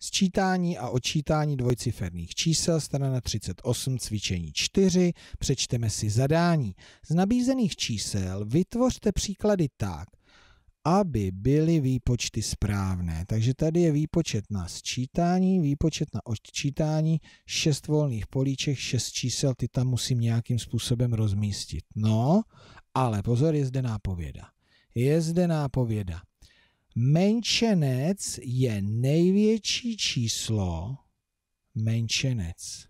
Sčítání a odčítání dvojciferných čísel, strana 38, cvičení 4, přečteme si zadání. Z nabízených čísel vytvořte příklady tak, aby byly výpočty správné. Takže tady je výpočet na sčítání, výpočet na odčítání, 6 volných políček, 6 čísel, ty tam musím nějakým způsobem rozmístit. No, ale pozor, je zde nápověda. Je zde nápověda. Menšenec je největší číslo. Menšenec.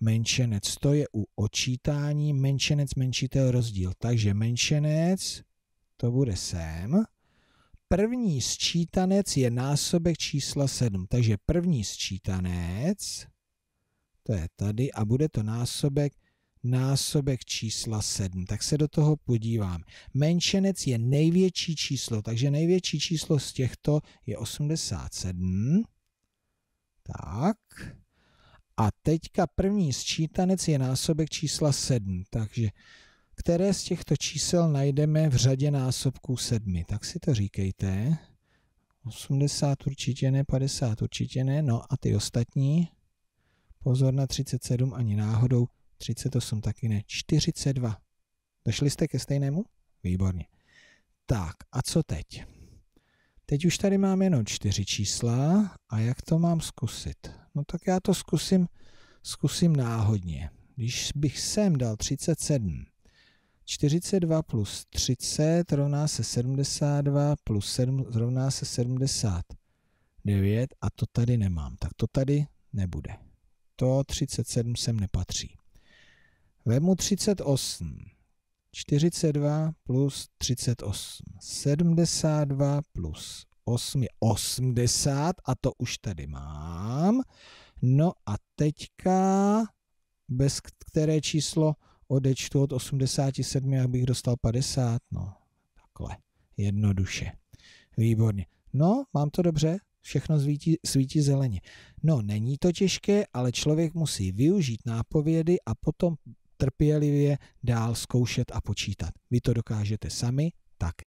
Menšenec, to je u očítání menšenec, menšitel rozdíl. Takže menšenec, to bude sem. První sčítanec je násobek čísla 7. Takže první sčítanec, to je tady a bude to násobek násobek čísla 7. Tak se do toho podívám. Menšenec je největší číslo, takže největší číslo z těchto je 87. Tak. A teďka první sčítanec je násobek čísla 7. Takže které z těchto čísel najdeme v řadě násobků 7? Tak si to říkejte. 80 určitě ne, 50 určitě ne, no a ty ostatní? Pozor na 37 ani náhodou 38 taky ne, 42. Došli jste ke stejnému? Výborně. Tak, a co teď? Teď už tady mám jenom čtyři čísla a jak to mám zkusit? No tak já to zkusím, zkusím náhodně. Když bych sem dal 37, 42 plus 30 rovná se 72 plus 7 rovná se 79 a to tady nemám, tak to tady nebude. To 37 sem nepatří. Vemu 38. 42 plus 38. 72 plus 8 je 80 a to už tady mám. No a teďka, bez které číslo odečtu od 87, jak bych dostal 50, no takhle, jednoduše. Výborně. No, mám to dobře, všechno svítí, svítí zeleně. No, není to těžké, ale člověk musí využít nápovědy a potom trpělivě dál zkoušet a počítat. Vy to dokážete sami, tak